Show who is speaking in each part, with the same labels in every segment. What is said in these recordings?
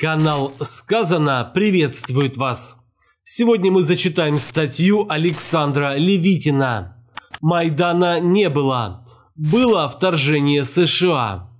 Speaker 1: Канал «Сказано» приветствует вас! Сегодня мы зачитаем статью Александра Левитина. Майдана не было. Было вторжение США.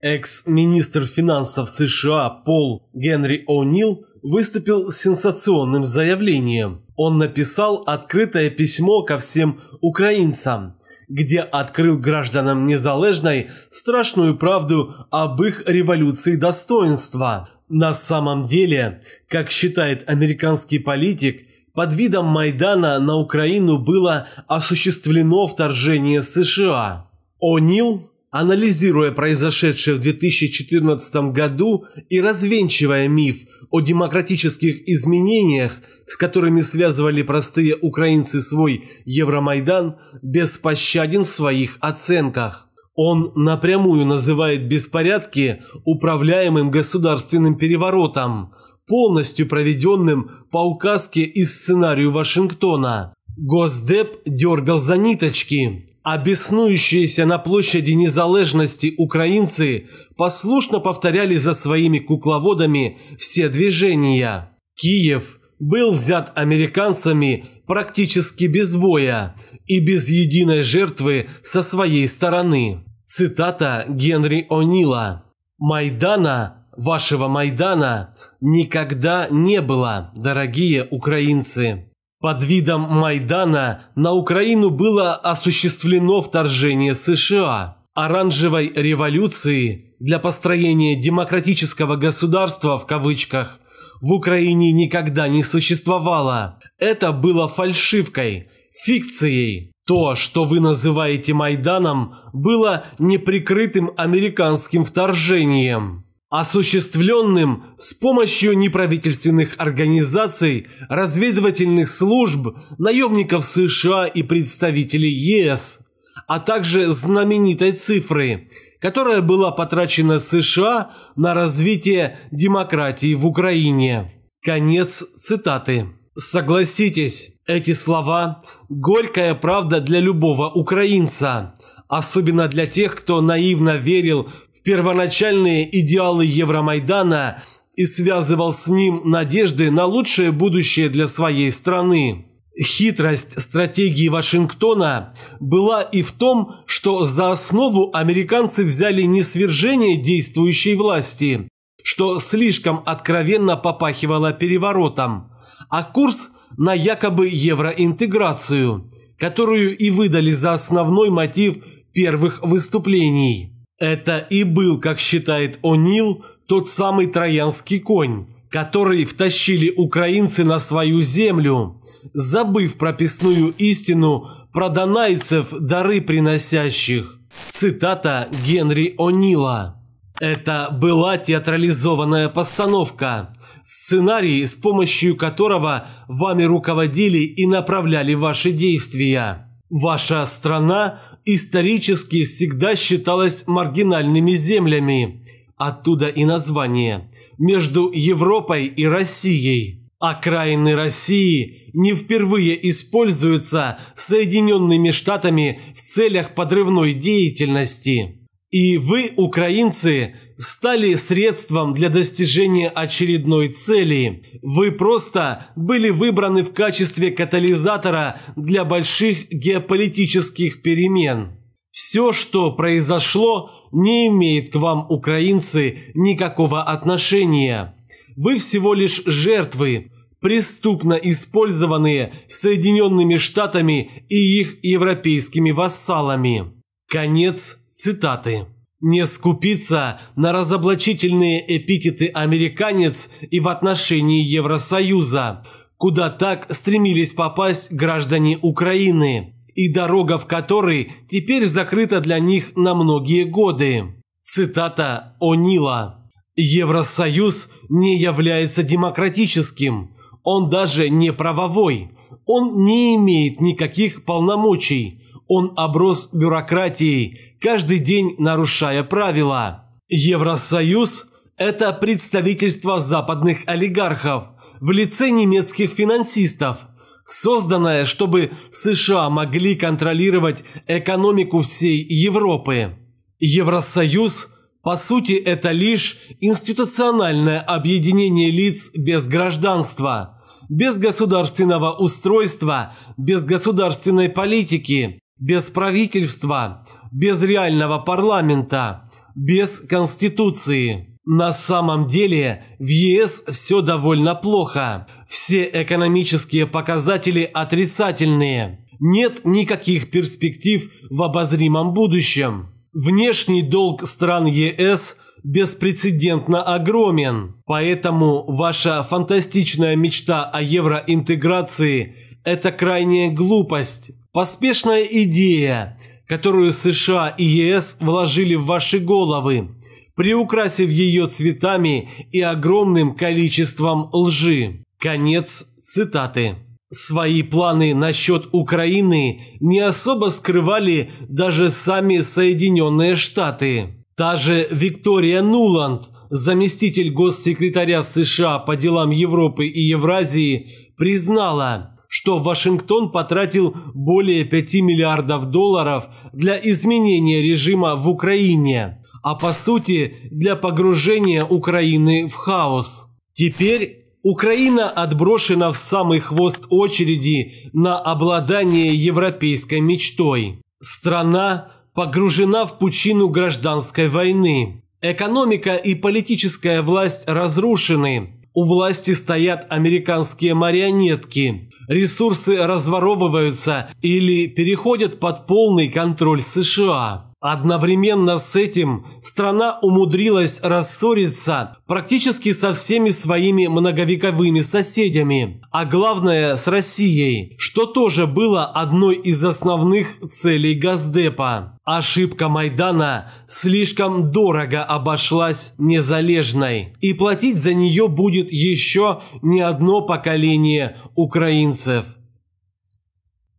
Speaker 1: Экс-министр финансов США Пол Генри О'Нил выступил с сенсационным заявлением. Он написал открытое письмо ко всем украинцам – где открыл гражданам незалежной страшную правду об их революции достоинства. На самом деле, как считает американский политик, под видом Майдана на Украину было осуществлено вторжение США. О'Нил Анализируя произошедшее в 2014 году и развенчивая миф о демократических изменениях, с которыми связывали простые украинцы свой Евромайдан, беспощаден в своих оценках. Он напрямую называет беспорядки управляемым государственным переворотом, полностью проведенным по указке и сценарию Вашингтона. Госдеп дергал за ниточки, Обеснующиеся на площади незалежности украинцы послушно повторяли за своими кукловодами все движения. Киев был взят американцами практически без боя и без единой жертвы со своей стороны. Цитата Генри О'Нила. «Майдана, вашего Майдана, никогда не было, дорогие украинцы». Под видом Майдана на Украину было осуществлено вторжение США, оранжевой революции для построения демократического государства в кавычках в Украине никогда не существовало. Это было фальшивкой, фикцией. То, что вы называете Майданом, было неприкрытым американским вторжением осуществленным с помощью неправительственных организаций, разведывательных служб, наемников США и представителей ЕС, а также знаменитой цифры, которая была потрачена США на развитие демократии в Украине. Конец цитаты. Согласитесь, эти слова – горькая правда для любого украинца – особенно для тех, кто наивно верил в первоначальные идеалы Евромайдана и связывал с ним надежды на лучшее будущее для своей страны. Хитрость стратегии Вашингтона была и в том, что за основу американцы взяли не свержение действующей власти, что слишком откровенно попахивало переворотом, а курс на якобы евроинтеграцию, которую и выдали за основной мотив первых выступлений. Это и был, как считает О'Нил, тот самый троянский конь, который втащили украинцы на свою землю, забыв прописную истину про донайцев, дары приносящих. Цитата Генри О'Нила. Это была театрализованная постановка, сценарий, с помощью которого вами руководили и направляли ваши действия. Ваша страна исторически всегда считалась маргинальными землями. Оттуда и название. Между Европой и Россией. Окраины России не впервые используются Соединенными Штатами в целях подрывной деятельности. И вы, украинцы, стали средством для достижения очередной цели. Вы просто были выбраны в качестве катализатора для больших геополитических перемен. Все, что произошло, не имеет к вам, украинцы, никакого отношения. Вы всего лишь жертвы, преступно использованные Соединенными Штатами и их европейскими вассалами. Конец Цитаты. Не скупиться на разоблачительные эпитеты «американец» и в отношении Евросоюза, куда так стремились попасть граждане Украины, и дорога в которой теперь закрыта для них на многие годы. Цитата О'Нила. «Евросоюз не является демократическим, он даже не правовой, он не имеет никаких полномочий, он оброс бюрократией, каждый день нарушая правила. Евросоюз – это представительство западных олигархов в лице немецких финансистов, созданное, чтобы США могли контролировать экономику всей Европы. Евросоюз, по сути, это лишь институциональное объединение лиц без гражданства, без государственного устройства, без государственной политики, без правительства, без реального парламента, без конституции. На самом деле в ЕС все довольно плохо. Все экономические показатели отрицательные. Нет никаких перспектив в обозримом будущем. Внешний долг стран ЕС беспрецедентно огромен. Поэтому ваша фантастичная мечта о евроинтеграции – это крайняя глупость. Поспешная идея, которую США и ЕС вложили в ваши головы, приукрасив ее цветами и огромным количеством лжи. Конец цитаты. Свои планы насчет Украины не особо скрывали даже сами Соединенные Штаты. Та же Виктория Нуланд, заместитель госсекретаря США по делам Европы и Евразии, признала, что Вашингтон потратил более 5 миллиардов долларов для изменения режима в Украине, а по сути для погружения Украины в хаос. Теперь Украина отброшена в самый хвост очереди на обладание европейской мечтой. Страна погружена в пучину гражданской войны. Экономика и политическая власть разрушены – у власти стоят американские марионетки. Ресурсы разворовываются или переходят под полный контроль США. Одновременно с этим страна умудрилась рассориться практически со всеми своими многовековыми соседями, а главное с Россией, что тоже было одной из основных целей Газдепа. Ошибка Майдана слишком дорого обошлась незалежной, и платить за нее будет еще не одно поколение украинцев.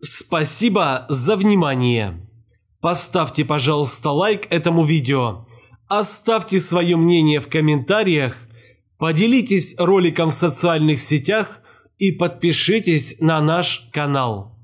Speaker 1: Спасибо за внимание! Поставьте, пожалуйста, лайк этому видео. Оставьте свое мнение в комментариях. Поделитесь роликом в социальных сетях и подпишитесь на наш канал.